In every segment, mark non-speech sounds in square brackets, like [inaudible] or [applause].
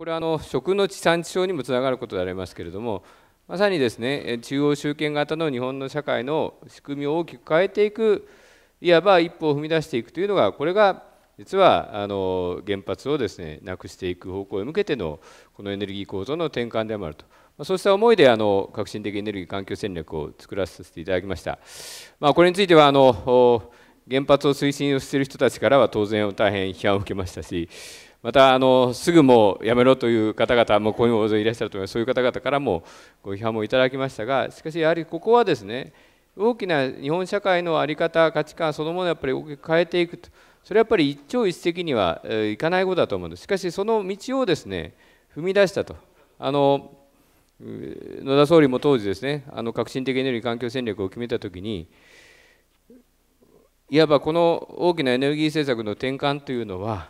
これはあの食の地産地消にもつながることでありますけれどもまさにですね中央集権型の日本の社会の仕組みを大きく変えていくいわば一歩を踏み出していくというのがこれが実はあの原発をですねなくしていく方向へ向けてのこのエネルギー構造の転換でもあると、まそうした思いであの革新的エネルギー環境戦略を作らせていただきました、まあ、これについてはあの原発を推進をしている人たちからは当然大変批判を受けましたし、またあのすぐもうやめろという方々もここに大勢いらっしゃると思いますそういう方々からもご批判もいただきましたがしかしやはりここはですね大きな日本社会の在り方価値観そのものをやっぱり大きく変えていくとそれはやっぱり一朝一夕にはいかないことだと思うんですしかしその道をですね踏み出したとあの野田総理も当時ですねあの革新的エネルギー環境戦略を決めた時にいわばこの大きなエネルギー政策の転換というのは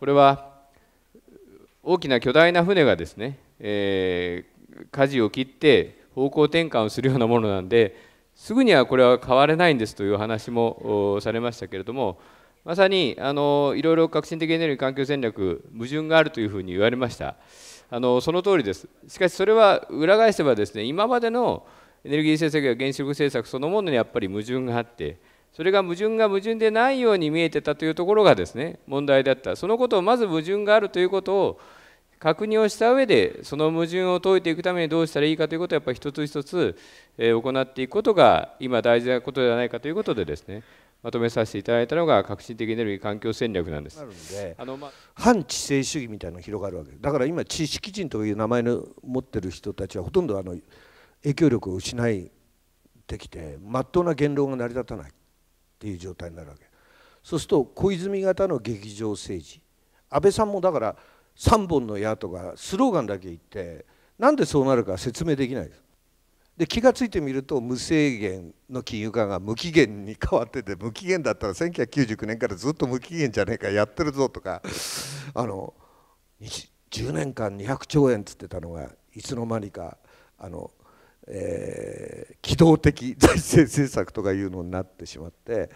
これは大きな巨大な船がですね、えー、舵を切って方向転換をするようなものなんですぐにはこれは変われないんですという話もされましたけれどもまさにあのいろいろ革新的エネルギー環境戦略矛盾があるというふうに言われましたあのその通りですしかしそれは裏返せばですね今までのエネルギー政策や原子力政策そのものにやっぱり矛盾があってそれが矛盾が矛盾でないように見えてたというところがですね問題だったそのことをまず矛盾があるということを確認をした上でその矛盾を解いていくためにどうしたらいいかということをやっぱり一つ一つ行っていくことが今大事なことではないかということでですねまとめさせていただいたのが革新的エネルギー環境戦略なんです。であの、まあ、反知性主義みたいなのが広がるわけだから今知識人という名前の持ってる人たちはほとんどあの影響力を失ってきてまっとうな言論が成り立たないっていう状態になるわけそうすると小泉型の劇場政治安倍さんもだから3本の矢とかスローガンだけ言ってなんでそうなるか説明できないですで気が付いてみると無制限の金融和が無期限に変わってて無期限だったら1999年からずっと無期限じゃねえかやってるぞとかあの10年間200兆円っつってたのがいつの間にかあの、えー動的 [laughs] 財政政策とかいうのになってしまって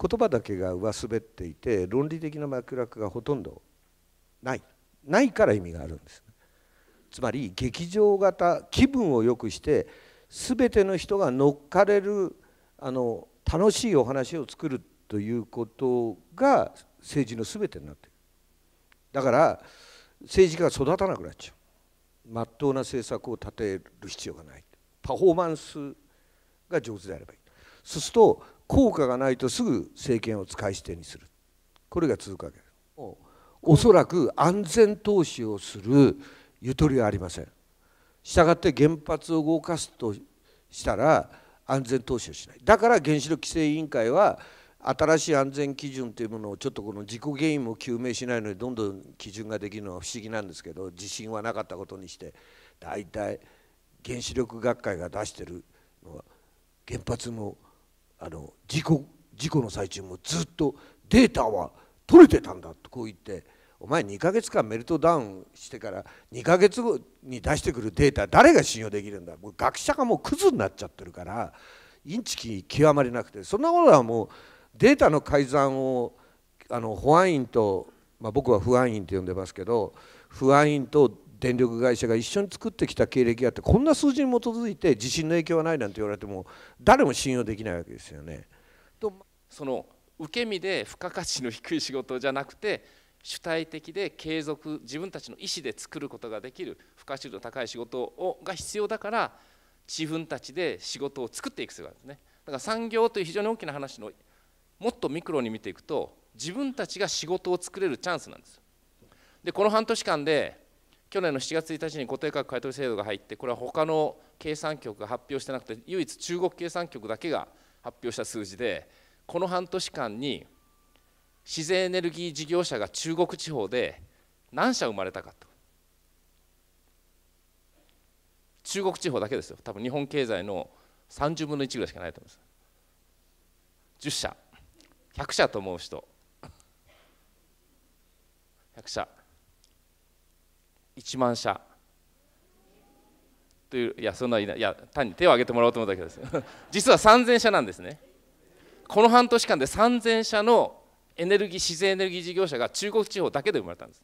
言葉だけが上滑っていて論理的な脈絡がほとんどないないから意味があるんです、つまり劇場型気分を良くして全ての人が乗っかれるあの楽しいお話を作るということが政治の全てになっているだから政治家が育たなくなっちゃう真っ当な政策を立てる必要がないパフォーマンスが上手であればいいそうすると効果がないとすぐ政権を使い捨てにするこれが続くわけですおそらく安全投資をするゆとりはありませんしたがって原発を動かすとしたら安全投資をしないだから原子力規制委員会は新しい安全基準というものをちょっとこの事故原因も究明しないのにどんどん基準ができるのは不思議なんですけど自信はなかったことにして大体原子力学会が出してる原発もあの事故事故の最中もずっとデータは取れてたんだとこう言ってお前2ヶ月間メルトダウンしてから2ヶ月後に出してくるデータ誰が信用できるんだもう学者がもうクズになっちゃってるからインチキ極まりなくてそんなことはもうデータの改ざんをあの保安員と、まあ、僕は不安員と呼んでますけど不安員と電力会社が一緒に作ってきた経歴があってこんな数字に基づいて地震の影響はないなんて言われても誰も信用できないわけですよね。とその受け身で付加価値の低い仕事じゃなくて主体的で継続自分たちの意思で作ることができる付加値の高い仕事をが必要だから自分たちで仕事を作っていく必要があるんですねだから産業という非常に大きな話のもっとミクロに見ていくと自分たちが仕事を作れるチャンスなんですでこの半年間で去年の7月1日に固定価格買取制度が入ってこれは他の計算局が発表してなくて唯一中国計算局だけが発表した数字でこの半年間に自然エネルギー事業者が中国地方で何社生まれたかと中国地方だけですよ多分日本経済の30分の1ぐらいしかないと思います10社100社と思う人100社1万社といういやそんないないいや単に手を挙げてもらおうと思ったけどです [laughs] 実は3000社なんですねこの半年間で3000社のエネルギー自然エネルギー事業者が中国地方だけで生まれたんです